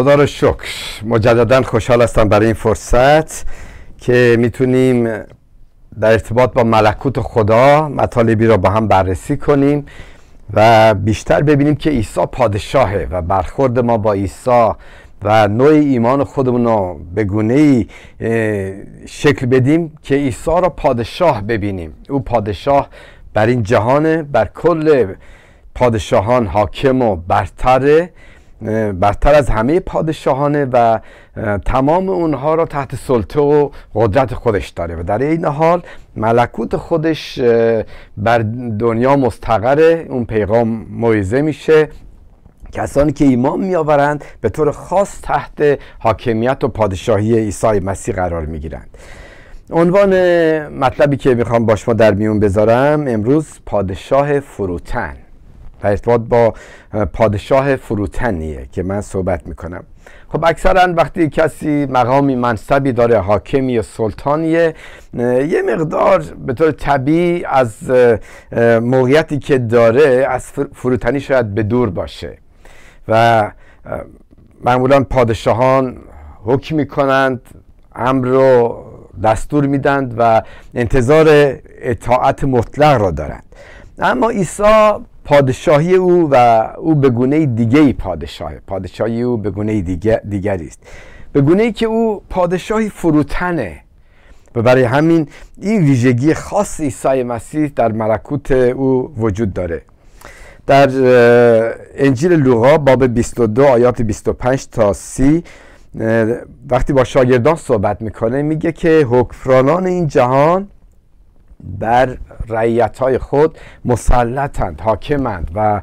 خدا رو شکر مجددا خوشحال هستم برای این فرصت که میتونیم در ارتباط با ملکوت خدا مطالبی را با هم بررسی کنیم و بیشتر ببینیم که عیسی پادشاهه و برخورد ما با عیسی و نوع ایمان خودمون رو به گونه ای شکل بدیم که عیسی را پادشاه ببینیم او پادشاه بر این جهان بر کل پادشاهان حاکم و برتره برتر از همه پادشاهانه و تمام اونها را تحت سلطه و قدرت خودش داره و در این حال ملکوت خودش بر دنیا مستقره اون پیغام موعظه میشه کسانی که ایمان میآورند به طور خاص تحت حاکمیت و پادشاهی عیسی مسیح قرار میگیرند عنوان مطلبی که میخوام با شما در میون بذارم امروز پادشاه فروتن و ارتباط با پادشاه فروتنیه که من صحبت میکنم خب اکثرا وقتی کسی مقامی منصبی داره حاکمی یا سلطانیه یه مقدار به طور طبیعی از موقعیتی که داره از فروتنی شاید به دور باشه و معمولا پادشاهان حکم میکنند امر رو دستور میدند و انتظار اطاعت مطلق را دارند اما عیسی پادشاهی او و او به گونه دیگه پادشاه پادشاهی او به گونه دیگر دیگری است به گونه که او پادشاهی فروتنه و برای همین این ویژگی خاص عیسی مسیح در ملکوت او وجود داره در انجیل لوقا باب 22 آیات 25 تا 30 وقتی با شاگردان صحبت میکنه میگه که حکمرانان این جهان بر رعیت های خود مسلطند حاکمند و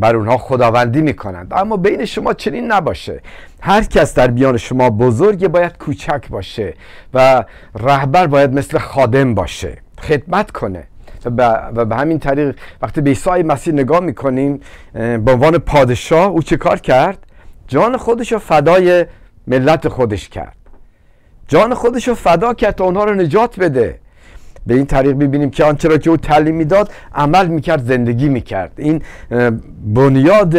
بر اونها خداوندی میکنند اما بین شما چنین نباشه هر کس در بیان شما بزرگ باید کوچک باشه و رهبر باید مثل خادم باشه خدمت کنه و به همین طریق وقتی به عیسی مسیح نگاه میکنیم به عنوان پادشاه او چه کار کرد جان خودش رو فدای ملت خودش کرد جان خودش رو فدا کرد تا اونها رو نجات بده به این طریق ببینیم که آنچه را که او تعلیم میداد عمل میکرد زندگی میکرد این بنیاد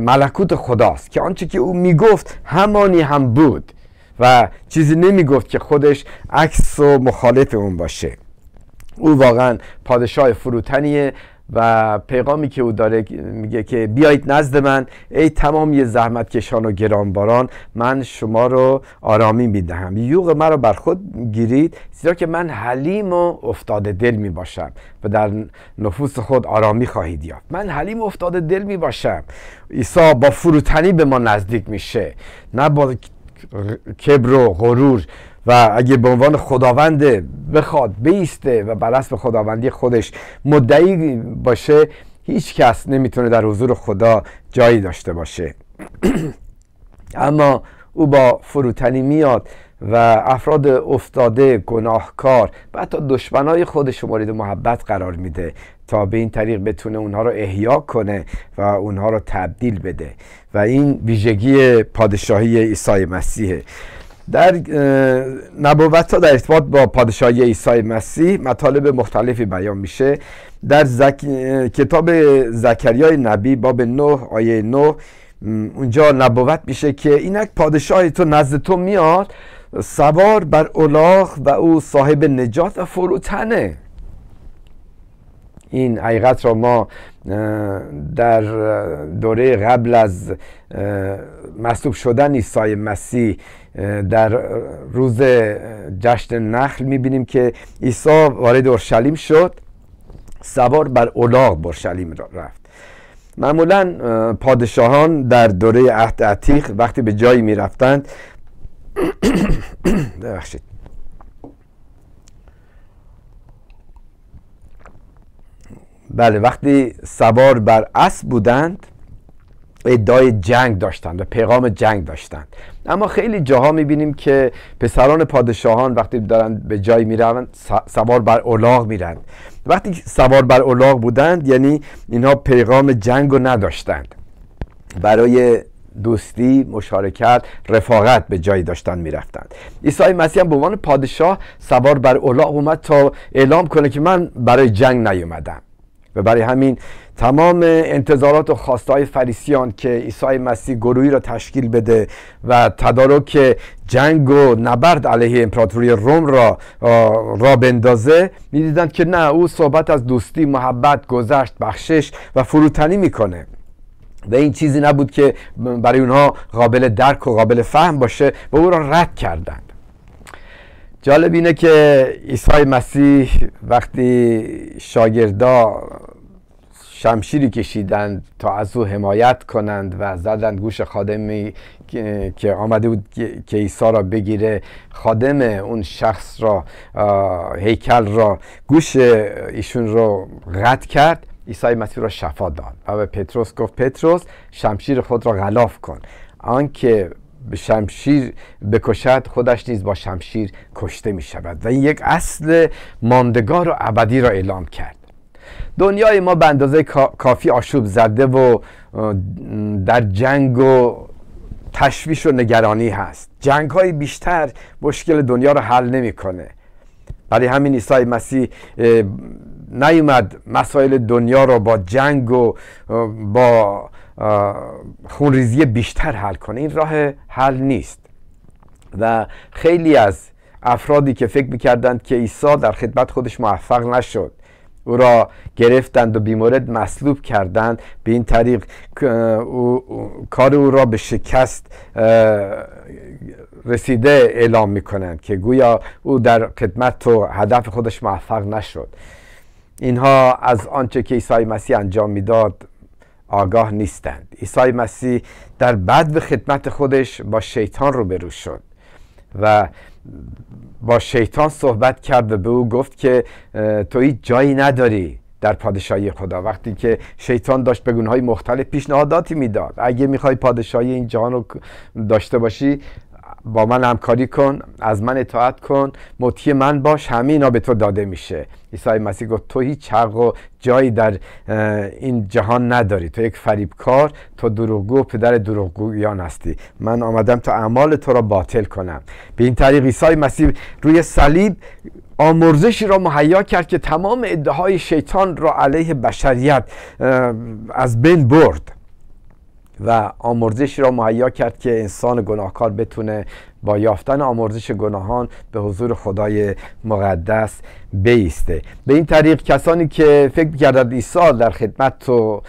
ملکوت خداست که آنچه که او میگفت همانی هم بود و چیزی نمیگفت که خودش عکس و مخالف اون باشه او واقعا پادشاه فروتنیه و پیغامی که او داره میگه که بیایید نزد من ای تمامی زحمت کشان و گرانباران من شما رو آرامی میدهم یوغ مرا بر خود گیرید زیرا که من حلیم و افتاده دل می باشم و در نفوس خود آرامی خواهید یافت من حلیم و افتاده دل می باشم عیسی با فروتنی به ما نزدیک میشه نه با کبر و غرور و اگه به عنوان خداوند بخواد بیسته و بر اسم خداوندی خودش مدعی باشه هیچ کس نمیتونه در حضور خدا جایی داشته باشه اما او با فروتنی میاد و افراد افتاده گناهکار و حتی دشمنای خودش رو مورد محبت قرار میده تا به این طریق بتونه اونها رو احیا کنه و اونها رو تبدیل بده و این ویژگی پادشاهی عیسی مسیحه در نبوت ها در ارتباط با پادشاهی عیسی مسیح مطالب مختلفی بیان میشه در کتاب زکریای نبی باب 9 آیه 9 اونجا نبوت میشه که اینک پادشاه تو نزد تو میاد سوار بر اولاخ و او صاحب نجات و فروتنه این حقیقت را ما در دوره قبل از مصلوب شدن عیسی مسیح در روز جشن نخل میبینیم که عیسی وارد اورشلیم شد سوار بر اولاغ اورشلیم رفت معمولا پادشاهان در دوره عهد عتیق وقتی به جایی میرفتند ببخشید بله وقتی سوار بر اسب بودند ادعای جنگ داشتند و پیغام جنگ داشتند اما خیلی جاها میبینیم که پسران پادشاهان وقتی دارن به جای میروند سوار بر اولاغ میرند وقتی سوار بر اولاغ بودند یعنی اینها پیغام جنگ رو نداشتند برای دوستی، مشارکت، رفاقت به جایی داشتن میرفتند عیسی مسیح هم به عنوان پادشاه سوار بر اولاغ اومد تا اعلام کنه که من برای جنگ نیومدم و برای همین تمام انتظارات و خواستهای فریسیان که عیسی مسیح گروهی را تشکیل بده و تدارک جنگ و نبرد علیه امپراتوری روم را را بندازه میدیدند که نه او صحبت از دوستی محبت گذشت بخشش و فروتنی میکنه و این چیزی نبود که برای اونها قابل درک و قابل فهم باشه و او را رد کردند جالب اینه که عیسی مسیح وقتی شاگردا شمشیری کشیدند تا از او حمایت کنند و زدند گوش خادمی که آمده بود که عیسی را بگیره خادم اون شخص را هیکل را گوش ایشون رو قطع کرد عیسی مسیح را شفا داد و به پتروس گفت پتروس شمشیر خود را غلاف کن آنکه به شمشیر بکشد خودش نیز با شمشیر کشته می شود و این یک اصل ماندگار و ابدی را اعلام کرد دنیای ما به اندازه کافی آشوب زده و در جنگ و تشویش و نگرانی هست جنگ های بیشتر مشکل دنیا را حل نمیکنه برای همین عیسی مسیح نیومد مسائل دنیا را با جنگ و با خونریزی بیشتر حل کنه این راه حل نیست و خیلی از افرادی که فکر میکردند که عیسی در خدمت خودش موفق نشد او را گرفتند و بیمورد مصلوب کردند به این طریق کار او را به شکست رسیده اعلام میکنند که گویا او در خدمت و هدف خودش موفق نشد اینها از آنچه که عیسی مسیح انجام میداد آگاه نیستند عیسی مسیح در بد به خدمت خودش با شیطان روبرو شد و با شیطان صحبت کرد و به او گفت که تو هیچ جایی نداری در پادشاهی خدا وقتی که شیطان داشت به گونه مختلف پیشنهاداتی میداد اگه میخوای پادشاهی این جهان رو داشته باشی با من همکاری کن از من اطاعت کن مطیع من باش همه اینا به تو داده میشه عیسی مسیح گفت تو هیچ حق و جایی در این جهان نداری تو یک فریبکار تو دروغگو پدر دروغگویان هستی من آمدم تا اعمال تو را باطل کنم به این طریق عیسی مسیح روی صلیب آمرزشی را مهیا کرد که تمام ادعاهای شیطان را علیه بشریت از بین برد و آمرزش را مهیا کرد که انسان گناهکار بتونه با یافتن آمرزش گناهان به حضور خدای مقدس بیسته به این طریق کسانی که فکر کردند عیسی در خدمت و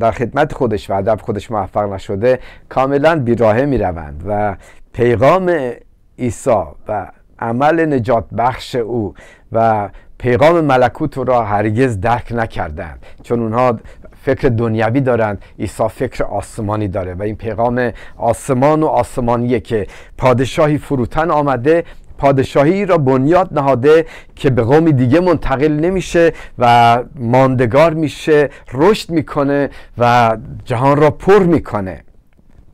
در خدمت خودش و ادب خودش موفق نشده کاملا بیراهه میروند و پیغام عیسی و عمل نجات بخش او و پیغام ملکوت را هرگز درک نکردند چون اونها فکر دنیوی دارند عیسی فکر آسمانی داره و این پیغام آسمان و آسمانیه که پادشاهی فروتن آمده پادشاهی را بنیاد نهاده که به قومی دیگه منتقل نمیشه و ماندگار میشه رشد میکنه و جهان را پر میکنه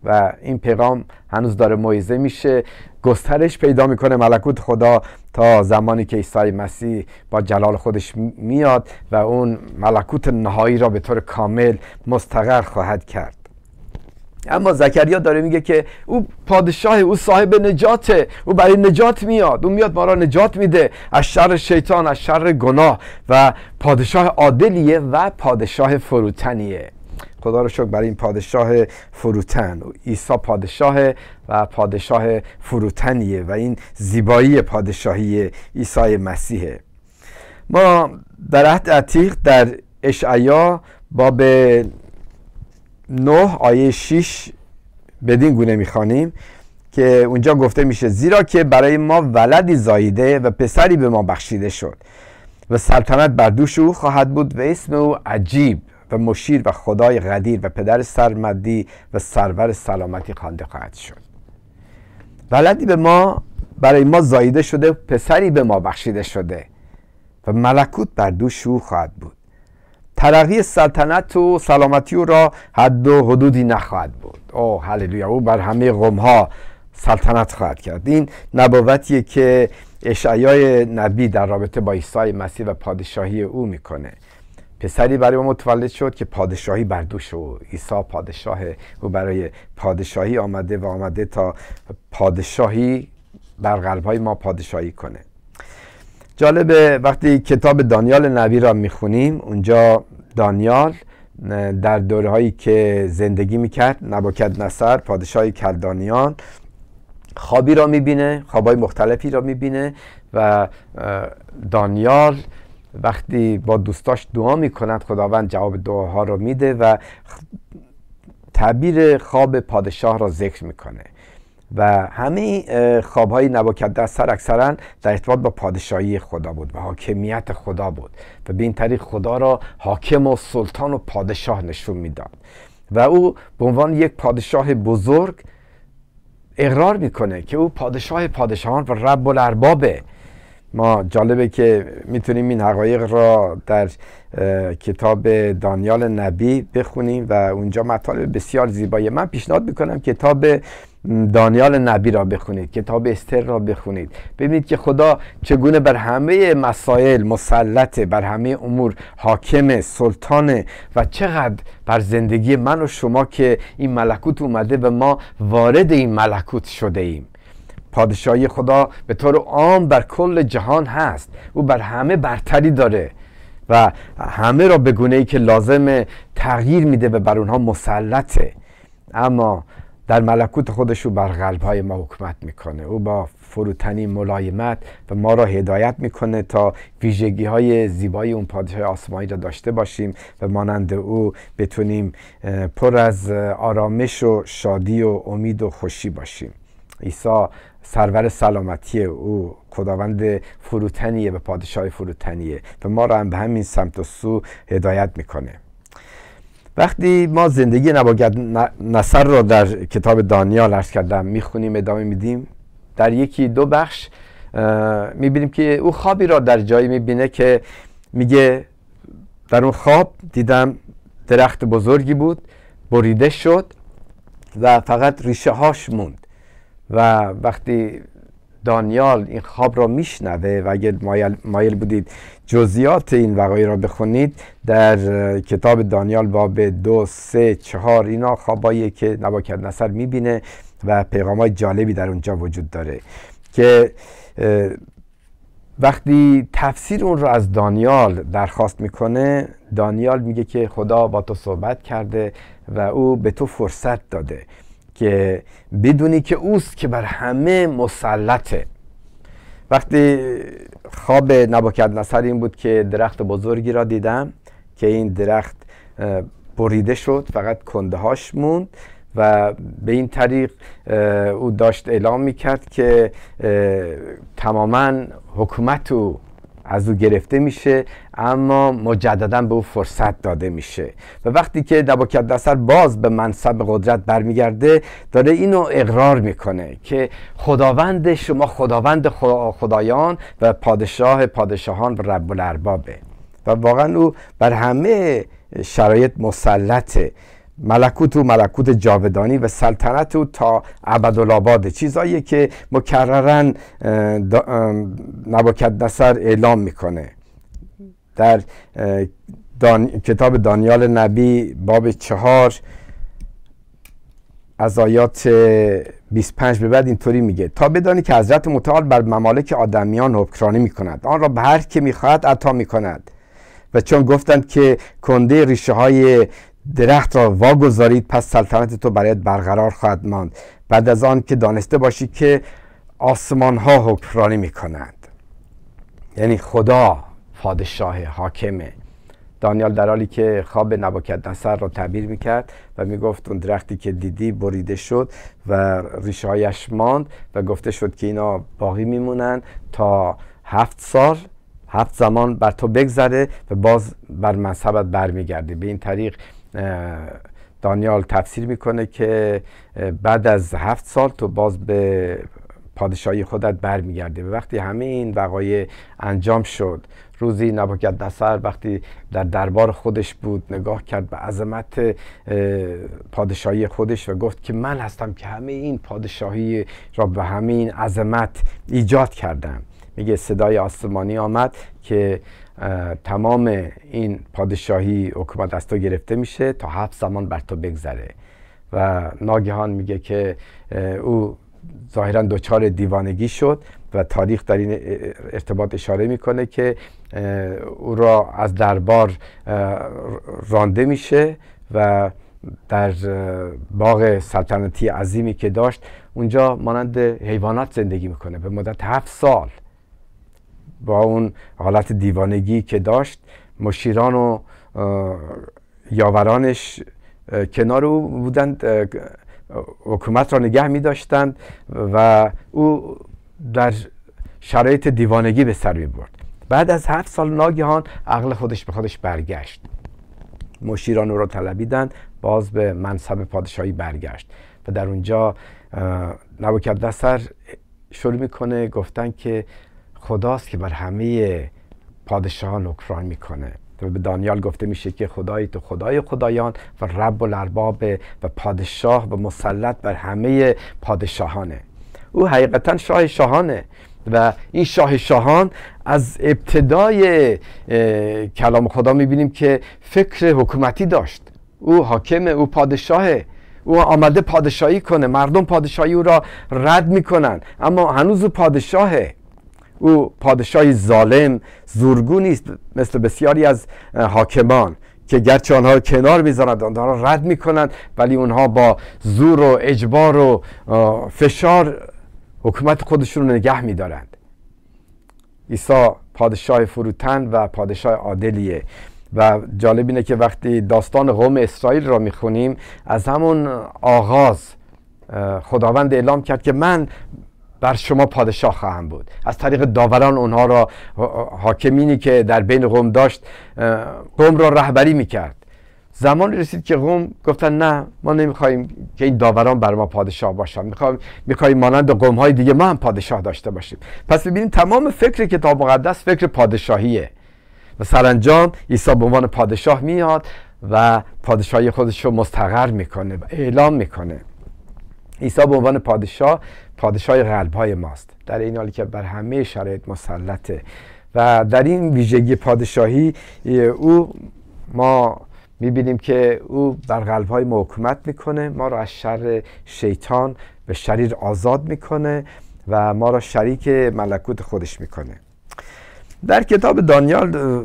و این پیغام هنوز داره معیزه میشه گسترش پیدا میکنه ملکوت خدا تا زمانی که عیسی مسیح با جلال خودش میاد و اون ملکوت نهایی را به طور کامل مستقر خواهد کرد اما زکریا داره میگه که او پادشاه او صاحب نجاته او برای نجات میاد او میاد ما را نجات میده از شر شیطان از شر گناه و پادشاه عادلیه و پادشاه فروتنیه خدا رو شکر برای این پادشاه فروتن عیسی پادشاه و پادشاه فروتنیه و این زیبایی پادشاهی عیسی مسیحه ما در عهد عتیق در اشعیا باب 9 آیه 6 بدین گونه میخوانیم که اونجا گفته میشه زیرا که برای ما ولدی زاییده و پسری به ما بخشیده شد و سلطنت بر دوش او خواهد بود و اسم او عجیب و مشیر و خدای قدیر و پدر سرمدی و سرور سلامتی خوانده خواهد شد ولدی به ما برای ما زاییده شده پسری به ما بخشیده شده و ملکوت بر دوش او خواهد بود ترقی سلطنت و سلامتی او را حد و حدودی نخواهد بود او هللویا او بر همه قوم ها سلطنت خواهد کرد این نبوتیه که اشعیای نبی در رابطه با عیسی مسیح و پادشاهی او میکنه پسری برای ما متولد شد که پادشاهی بر دوش او عیسی پادشاه برای پادشاهی آمده و آمده تا پادشاهی بر های ما پادشاهی کنه جالب وقتی کتاب دانیال نبی را میخونیم اونجا دانیال در دوره هایی که زندگی میکرد نباکد نصر پادشاهی کلدانیان خوابی را میبینه خوابای مختلفی را میبینه و دانیال وقتی با دوستاش دعا کند خداوند جواب دعاها رو میده و تعبیر خواب پادشاه را ذکر میکنه و همه خوابهای نبوکدنصر اکثرا در ارتباط با پادشاهی خدا بود و حاکمیت خدا بود و به این طریق خدا را حاکم و سلطان و پادشاه نشون میداد و او به عنوان یک پادشاه بزرگ اقرار میکنه که او پادشاه پادشاهان و رب الاربابه ما جالبه که میتونیم این حقایق را در کتاب دانیال نبی بخونیم و اونجا مطالب بسیار زیبایی من پیشنهاد میکنم کتاب دانیال نبی را بخونید کتاب استر را بخونید ببینید که خدا چگونه بر همه مسائل مسلطه بر همه امور حاکم سلطانه و چقدر بر زندگی من و شما که این ملکوت اومده به ما وارد این ملکوت شده ایم پادشاهی خدا به طور عام بر کل جهان هست او بر همه برتری داره و همه را به گونه ای که لازم تغییر میده و بر اونها مسلطه اما در ملکوت خودش او بر قلب ما حکمت میکنه او با فروتنی ملایمت و ما را هدایت میکنه تا ویژگی های زیبای اون پادشاه آسمانی را داشته باشیم و مانند او بتونیم پر از آرامش و شادی و امید و خوشی باشیم عیسی سرور سلامتی او خداوند فروتنیه به پادشاه فروتنیه و ما را هم به همین سمت و سو هدایت میکنه وقتی ما زندگی نباگد نصر را در کتاب دانیال عرض کردم میخونیم ادامه میدیم در یکی دو بخش میبینیم که او خوابی را در جایی میبینه که میگه در اون خواب دیدم درخت بزرگی بود بریده شد و فقط ریشه هاش موند و وقتی دانیال این خواب را میشنوه و اگر مایل, بودید جزیات این وقایع را بخونید در کتاب دانیال باب دو سه چهار اینا خوابایی که نباکد نصر میبینه و پیغام های جالبی در اونجا وجود داره که وقتی تفسیر اون رو از دانیال درخواست میکنه دانیال میگه که خدا با تو صحبت کرده و او به تو فرصت داده که بدونی که اوست که بر همه مسلطه وقتی خواب نباکت نصر این بود که درخت بزرگی را دیدم که این درخت بریده شد فقط کنده هاش موند و به این طریق او داشت اعلام میکرد که تماما حکومت او از او گرفته میشه اما مجددا به او فرصت داده میشه و وقتی که دستر باز به منصب قدرت برمیگرده داره اینو اقرار میکنه که خداوند شما خداوند خدایان و پادشاه پادشاهان و رب الاربابه و واقعا او بر همه شرایط مسلطه ملکوت و ملکوت جاودانی و سلطنت او تا عبدالاباده چیزایی که نباکت نصر اعلام میکنه در کتاب دانیال نبی باب چهار از آیات 25 به بعد اینطوری میگه تا بدانی که حضرت متعال بر ممالک آدمیان حکمرانی میکند آن را به هر که میخواهد عطا میکند و چون گفتند که کنده ریشه های درخت را واگذارید پس سلطنت تو برایت برقرار خواهد ماند بعد از آن که دانسته باشی که آسمان ها حکمرانی می کنند یعنی خدا پادشاه حاکمه دانیال در حالی که خواب نباکت را تعبیر میکرد و میگفت اون درختی که دیدی بریده شد و ریشه ماند و گفته شد که اینا باقی میمونند تا هفت سال هفت زمان بر تو بگذره و باز بر مذهبت برمیگرده به این طریق دانیال تفسیر میکنه که بعد از هفت سال تو باز به پادشاهی خودت برمیگرده به وقتی همه این وقایع انجام شد روزی نباکت نصر وقتی در دربار خودش بود نگاه کرد به عظمت پادشاهی خودش و گفت که من هستم که همه این پادشاهی را به همین عظمت ایجاد کردم میگه صدای آسمانی آمد که تمام این پادشاهی حکومت از تو گرفته میشه تا هفت زمان بر تو بگذره و ناگهان میگه که او ظاهرا دچار دیوانگی شد و تاریخ در این ارتباط اشاره میکنه که او را از دربار رانده میشه و در باغ سلطنتی عظیمی که داشت اونجا مانند حیوانات زندگی میکنه به مدت هفت سال با اون حالت دیوانگی که داشت مشیران و یاورانش کنار او بودند حکومت را نگه می داشتند و او در شرایط دیوانگی به سر می برد بعد از هفت سال ناگهان عقل خودش به خودش برگشت مشیران او را طلبیدند باز به منصب پادشاهی برگشت و در اونجا نبوکدنصر شروع میکنه گفتن که خداست که بر همه پادشاهان حکمرانی میکنه و به دانیال گفته میشه که خدای تو خدای خدایان و رب لرباب و پادشاه و مسلط بر همه پادشاهانه او حقیقتا شاه شاهانه و این شاه شاهان از ابتدای کلام خدا میبینیم که فکر حکومتی داشت او حاکم او پادشاهه او آمده پادشاهی کنه مردم پادشاهی او را رد میکنن اما هنوز او پادشاهه او پادشاهی ظالم زورگو نیست مثل بسیاری از حاکمان که گرچه آنها رو کنار میذارند آنها رو رد میکنند ولی اونها با زور و اجبار و فشار حکومت خودشون رو نگه میدارند عیسی پادشاه فروتن و پادشاه عادلیه و جالب اینه که وقتی داستان قوم اسرائیل را میخونیم از همون آغاز خداوند اعلام کرد که من بر شما پادشاه خواهم بود از طریق داوران اونها را حاکمینی که در بین قوم داشت قوم را رهبری میکرد زمان رسید که قوم گفتن نه ما نمیخوایم که این داوران بر ما پادشاه باشن میخوایم میخوایم مانند قوم های دیگه ما هم پادشاه داشته باشیم پس ببینیم تمام فکر کتاب مقدس فکر پادشاهیه و سرانجام عیسی به عنوان پادشاه میاد و پادشاهی خودش رو مستقر میکنه و اعلام میکنه عیسی به عنوان پادشاه پادشاه قلب های ماست در این حالی که بر همه شرایط مسلطه و در این ویژگی پادشاهی او ما میبینیم که او بر قلب های ما حکومت میکنه ما را از شر شیطان به شریر آزاد میکنه و ما را شریک ملکوت خودش میکنه در کتاب دانیال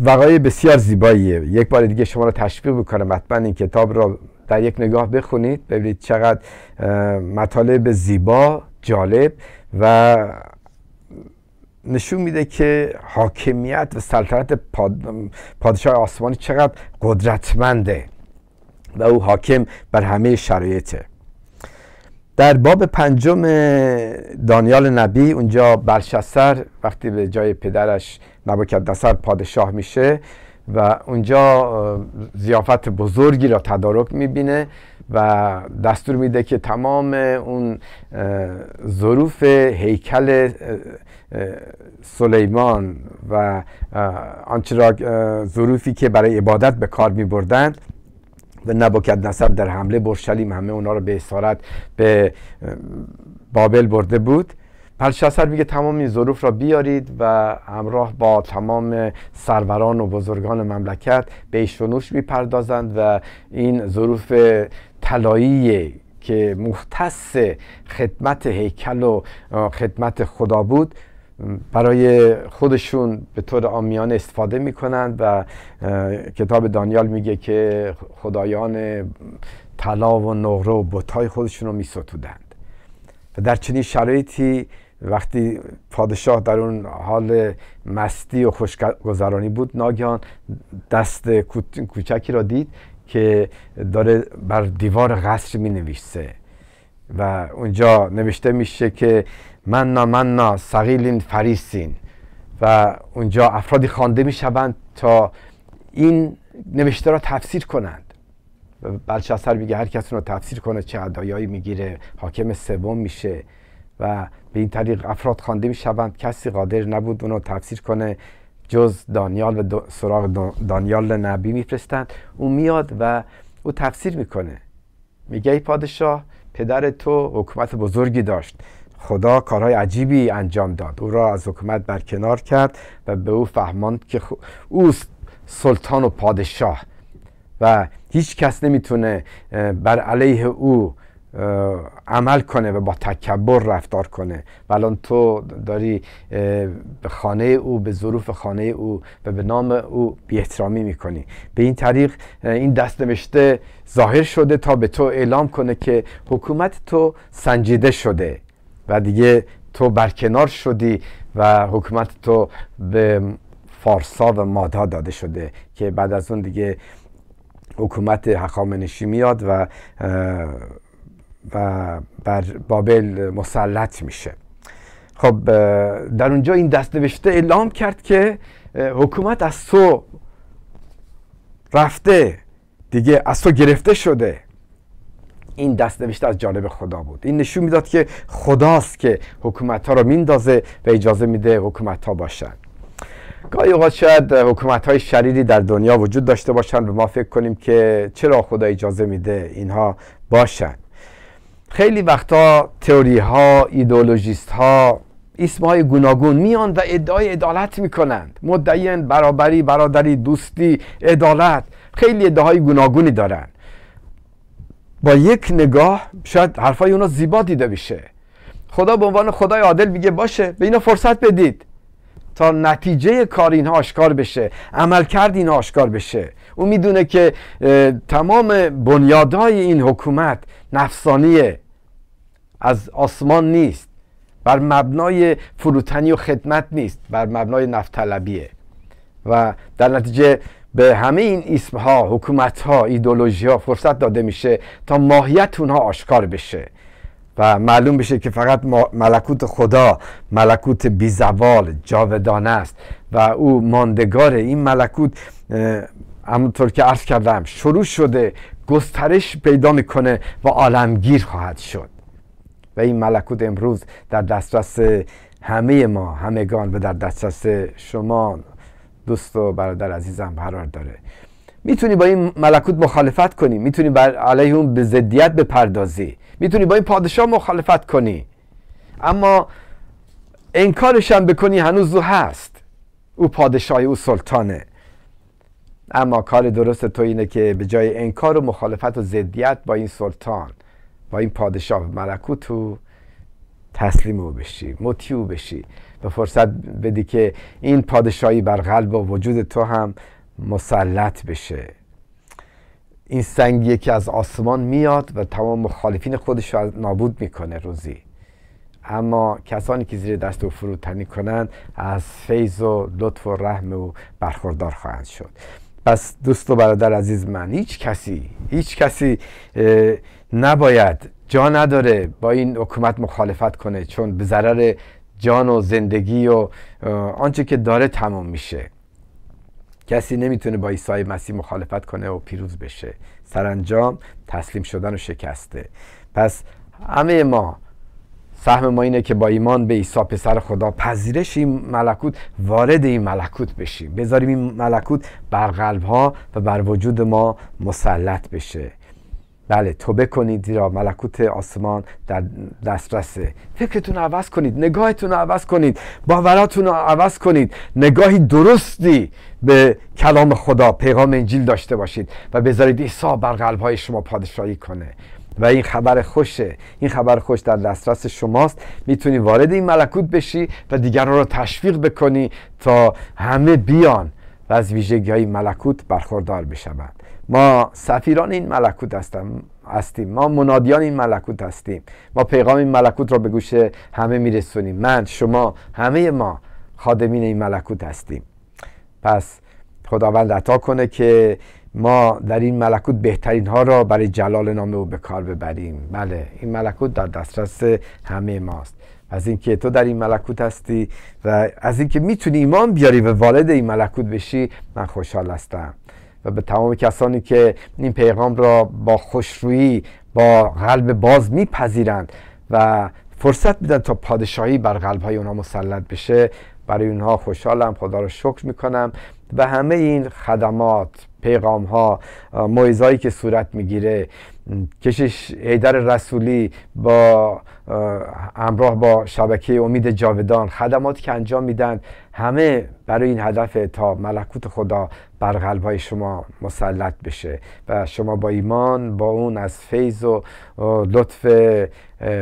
وقایع بسیار زیباییه یک بار دیگه شما را تشویق میکنم حتما این کتاب را در یک نگاه بخونید ببینید چقدر مطالب زیبا جالب و نشون میده که حاکمیت و سلطنت پادشاه آسمانی چقدر قدرتمنده و او حاکم بر همه شرایطه در باب پنجم دانیال نبی اونجا بلشسر وقتی به جای پدرش نبوکدنصر پادشاه میشه و اونجا زیافت بزرگی را تدارک میبینه و دستور میده که تمام اون ظروف هیکل سلیمان و آنچه ظروفی که برای عبادت به کار می و نبوکد نصب در حمله برشلیم همه اونا رو به اسارت به بابل برده بود پلشسر میگه تمام این ظروف را بیارید و همراه با تمام سروران و بزرگان مملکت به ایشونوش میپردازند و این ظروف طلایی که مختص خدمت هیکل و خدمت خدا بود برای خودشون به طور آمیان استفاده میکنند و کتاب دانیال میگه که خدایان طلا و نقره و بتای خودشون رو میستودند و در چنین شرایطی وقتی پادشاه در اون حال مستی و خوشگذرانی بود ناگهان دست کوچکی را دید که داره بر دیوار قصر می نویسه و اونجا نوشته میشه که من نا سقیلین فریسین و اونجا افرادی خوانده میشوند تا این نوشته را تفسیر کنند اصر میگه هر کس رو تفسیر کنه چه ادایایی میگیره حاکم سوم میشه و به این طریق افراد خوانده می شوند کسی قادر نبود اونو تفسیر کنه جز دانیال و سراغ دانیال نبی میفرستند او میاد و او تفسیر میکنه میگه ای پادشاه پدر تو حکومت بزرگی داشت خدا کارهای عجیبی انجام داد او را از حکومت برکنار کرد و به او فهماند که او سلطان و پادشاه و هیچ کس نمیتونه بر علیه او عمل کنه و با تکبر رفتار کنه و الان تو داری به خانه او به ظروف خانه او و به نام او بیاحترامی میکنی به این طریق این دست نوشته ظاهر شده تا به تو اعلام کنه که حکومت تو سنجیده شده و دیگه تو برکنار شدی و حکومت تو به فارسا و مادها داده شده که بعد از اون دیگه حکومت حقامنشی میاد و و بر بابل مسلط میشه خب در اونجا این دست نوشته اعلام کرد که حکومت از تو رفته دیگه از تو گرفته شده این دست نوشته از جانب خدا بود این نشون میداد که خداست که حکومت ها رو میندازه و اجازه میده حکومت ها باشن گاهی اوقات شاید حکومت های شریری در دنیا وجود داشته باشن و ما فکر کنیم که چرا خدا اجازه میده اینها باشن خیلی وقتا تئوری ها ایدولوژیست ها اسم های گوناگون میان و ادعای عدالت میکنند مدعین، برابری برادری دوستی عدالت خیلی ادعای گوناگونی دارند با یک نگاه شاید حرفای اونا زیبا دیده بشه خدا به عنوان خدای عادل میگه باشه به اینا فرصت بدید تا نتیجه کار اینها آشکار بشه عمل کرد اینها آشکار بشه او میدونه که تمام بنیادهای این حکومت نفسانیه از آسمان نیست بر مبنای فروتنی و خدمت نیست بر مبنای نفتلبیه و در نتیجه به همه این اسم ها حکومت ها ایدولوژی ها فرصت داده میشه تا ماهیت اونها آشکار بشه و معلوم بشه که فقط ملکوت خدا ملکوت بیزوال جاودانه است و او ماندگار این ملکوت همونطور که عرض کردم شروع شده گسترش پیدا میکنه و عالمگیر خواهد شد و این ملکوت امروز در دسترس همه ما همگان و در دسترس شما دوست و برادر عزیزم قرار داره میتونی با این ملکوت مخالفت کنی میتونی بر علیه اون به ضدیت بپردازی میتونی با این پادشاه مخالفت کنی اما انکارش هم بکنی هنوز او هست او پادشاه او سلطانه اما کار درست تو اینه که به جای انکار و مخالفت و ضدیت با این سلطان با این پادشاه ملکوت تو تسلیم او بشی مطیع بشی به فرصت بدی که این پادشاهی بر قلب و وجود تو هم مسلط بشه این سنگ که از آسمان میاد و تمام مخالفین خودش را نابود میکنه روزی اما کسانی که زیر دست او فروتنی کنند از فیض و لطف و رحم او برخوردار خواهند شد پس دوست و برادر عزیز من هیچ کسی هیچ کسی نباید جا نداره با این حکومت مخالفت کنه چون به ضرر جان و زندگی و آنچه که داره تمام میشه کسی نمیتونه با عیسی مسیح مخالفت کنه و پیروز بشه سرانجام تسلیم شدن و شکسته پس همه ما سهم ما اینه که با ایمان به عیسی پسر خدا پذیرش این ملکوت وارد این ملکوت بشیم بذاریم این ملکوت بر قلب ها و بر وجود ما مسلط بشه بله توبه کنید را ملکوت آسمان در دسترسه فکرتون عوض کنید نگاهتون رو عوض کنید باوراتون رو عوض کنید نگاهی درستی به کلام خدا پیغام انجیل داشته باشید و بذارید عیسی بر قلبهای شما پادشاهی کنه و این خبر خوشه این خبر خوش در دسترس شماست میتونی وارد این ملکوت بشی و دیگران رو تشویق بکنی تا همه بیان و از ویژگی های ملکوت برخوردار بشوند ما سفیران این ملکوت هستم هستیم ما منادیان این ملکوت هستیم ما پیغام این ملکوت را به گوش همه میرسونیم من شما همه ما خادمین این ملکوت هستیم پس خداوند عطا کنه که ما در این ملکوت بهترین ها را برای جلال نام او به کار ببریم بله این ملکوت در دسترس همه ماست از اینکه تو در این ملکوت هستی و از اینکه میتونی ایمان بیاری و والد این ملکوت بشی من خوشحال هستم و به تمام کسانی که این پیغام را با خوشرویی با قلب باز میپذیرند و فرصت میدن تا پادشاهی بر قلب های اونها مسلط بشه برای اونها خوشحالم خدا رو شکر میکنم و همه این خدمات پیغام ها که صورت میگیره کشیش ایدر رسولی با امراه با شبکه امید جاودان خدماتی که انجام میدن همه برای این هدف تا ملکوت خدا بر های شما مسلط بشه و شما با ایمان با اون از فیض و لطف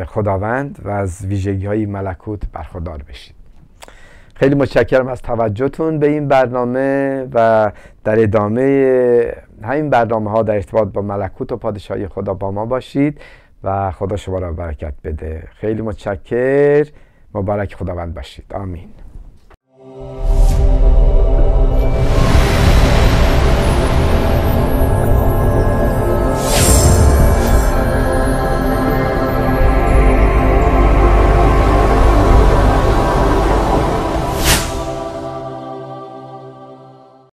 خداوند و از ویژگی های ملکوت برخوردار بشید خیلی متشکرم از توجهتون به این برنامه و در ادامه همین برنامه ها در ارتباط با ملکوت و پادشاهی خدا با ما باشید و خدا شما را برکت بده خیلی متشکر مبارک خداوند باشید آمین